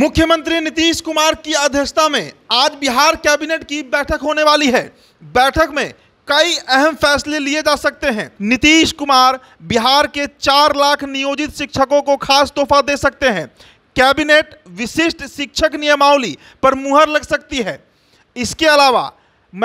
मुख्यमंत्री नीतीश कुमार की अध्यक्षता में आज बिहार कैबिनेट की बैठक होने वाली है बैठक में कई अहम फैसले लिए जा सकते हैं नीतीश कुमार बिहार के चार लाख नियोजित शिक्षकों को खास तोहफा दे सकते हैं कैबिनेट विशिष्ट शिक्षक नियमावली पर मुहर लग सकती है इसके अलावा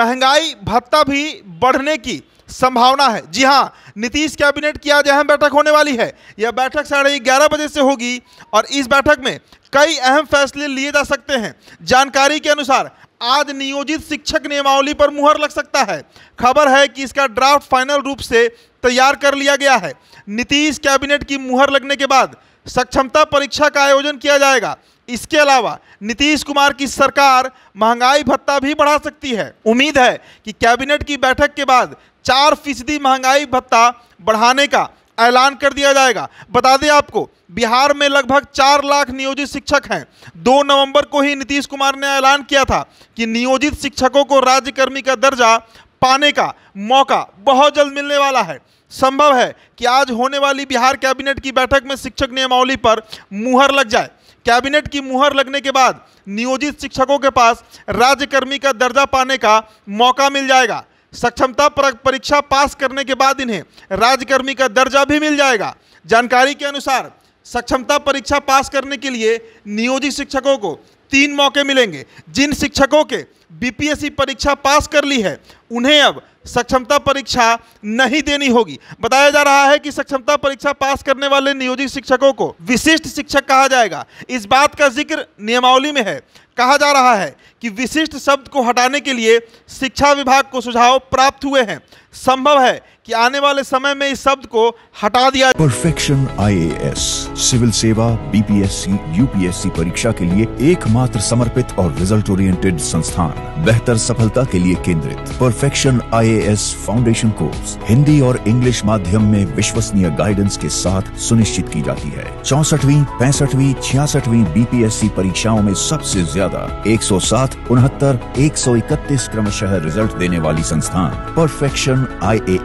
महंगाई भत्ता भी बढ़ने की संभावना है जी हाँ नीतीश कैबिनेट की आज अहम बैठक होने वाली है यह बैठक साढ़े ग्यारह बजे से होगी और इस बैठक में कई अहम फैसले लिए जा सकते हैं जानकारी के अनुसार आज नियोजित शिक्षक नियमावली पर मुहर लग सकता है खबर है कि इसका ड्राफ्ट फाइनल रूप से तैयार कर लिया गया है नीतीश कैबिनेट की मुहर लगने के बाद सक्षमता परीक्षा का आयोजन किया जाएगा इसके अलावा नीतीश कुमार की सरकार महंगाई भत्ता भी बढ़ा सकती है उम्मीद है कि कैबिनेट की बैठक के बाद चार फीसदी महंगाई भत्ता बढ़ाने का ऐलान कर दिया जाएगा बता दें आपको बिहार में लगभग चार लाख नियोजित शिक्षक हैं दो नवंबर को ही नीतीश कुमार ने ऐलान किया था कि नियोजित शिक्षकों को राज्यकर्मी का दर्जा पाने का मौका बहुत जल्द मिलने वाला है संभव है कि आज होने वाली बिहार कैबिनेट की बैठक में शिक्षक नियमावली पर मुहर लग जाए कैबिनेट की मुहर लगने के बाद नियोजित शिक्षकों के पास राज्यकर्मी का दर्जा पाने का मौका मिल जाएगा सक्षमता परीक्षा पास करने के बाद इन्हें राज्यकर्मी का दर्जा भी मिल जाएगा जानकारी के अनुसार सक्षमता परीक्षा पास करने के लिए नियोजित शिक्षकों को तीन मौके मिलेंगे जिन शिक्षकों के बीपीएससी परीक्षा पास कर ली है उन्हें अब सक्षमता परीक्षा नहीं देनी होगी बताया जा रहा है कि सक्षमता परीक्षा पास करने वाले नियोजित शिक्षकों को विशिष्ट शिक्षक कहा जाएगा इस बात का जिक्र नियमावली में है कहा जा रहा है कि विशिष्ट शब्द को हटाने के लिए शिक्षा विभाग को सुझाव प्राप्त हुए हैं संभव है कि आने वाले समय में इस शब्द को हटा दिया परफेक्शन आईएएस सिविल सेवा बीपीएससी यूपीएससी परीक्षा के लिए एकमात्र समर्पित और रिजल्ट ओरिएंटेड संस्थान बेहतर सफलता के लिए केंद्रित Perfection IAS foundation course Hindi और इंग्लिश माध्यम में विश्वसनीय गाइडेंस के साथ सुनिश्चित की जाती है चौसठवीं पैंसठवीं छियासठवीं बीपीएससी परीक्षाओं में सबसे ज्यादा 107, उनहत्तर एक सौ इकतीस क्रमशः रिजल्ट देने वाली संस्थान Perfection I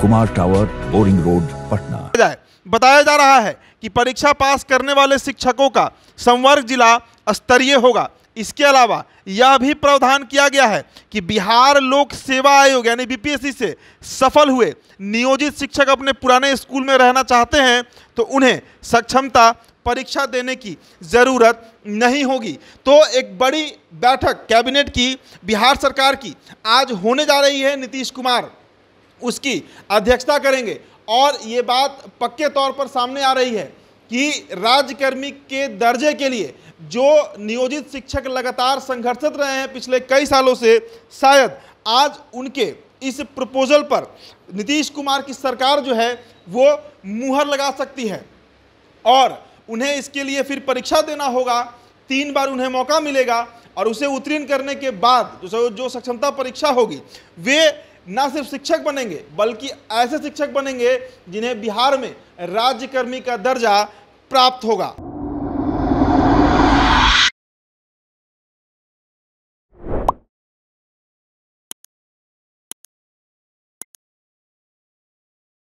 Kumar tower Boring road Patna बताया जा रहा है कि परीक्षा पास करने वाले शिक्षकों का संवर्ग जिला स्तरीय होगा इसके अलावा यह भी प्रावधान किया गया है कि बिहार लोक सेवा आयोग यानी बीपीएससी से सफल हुए नियोजित शिक्षक अपने पुराने स्कूल में रहना चाहते हैं तो उन्हें सक्षमता परीक्षा देने की ज़रूरत नहीं होगी तो एक बड़ी बैठक कैबिनेट की बिहार सरकार की आज होने जा रही है नीतीश कुमार उसकी अध्यक्षता करेंगे और ये बात पक्के तौर पर सामने आ रही है कि राज्यकर्मी के दर्जे के लिए जो नियोजित शिक्षक लगातार संघर्षित रहे हैं पिछले कई सालों से शायद आज उनके इस प्रपोजल पर नीतीश कुमार की सरकार जो है वो मुहर लगा सकती है और उन्हें इसके लिए फिर परीक्षा देना होगा तीन बार उन्हें मौका मिलेगा और उसे उत्तीर्ण करने के बाद जो जो सक्षमता परीक्षा होगी वे ना सिर्फ शिक्षक बनेंगे बल्कि ऐसे शिक्षक बनेंगे जिन्हें बिहार में राज्यकर्मी का दर्जा प्राप्त होगा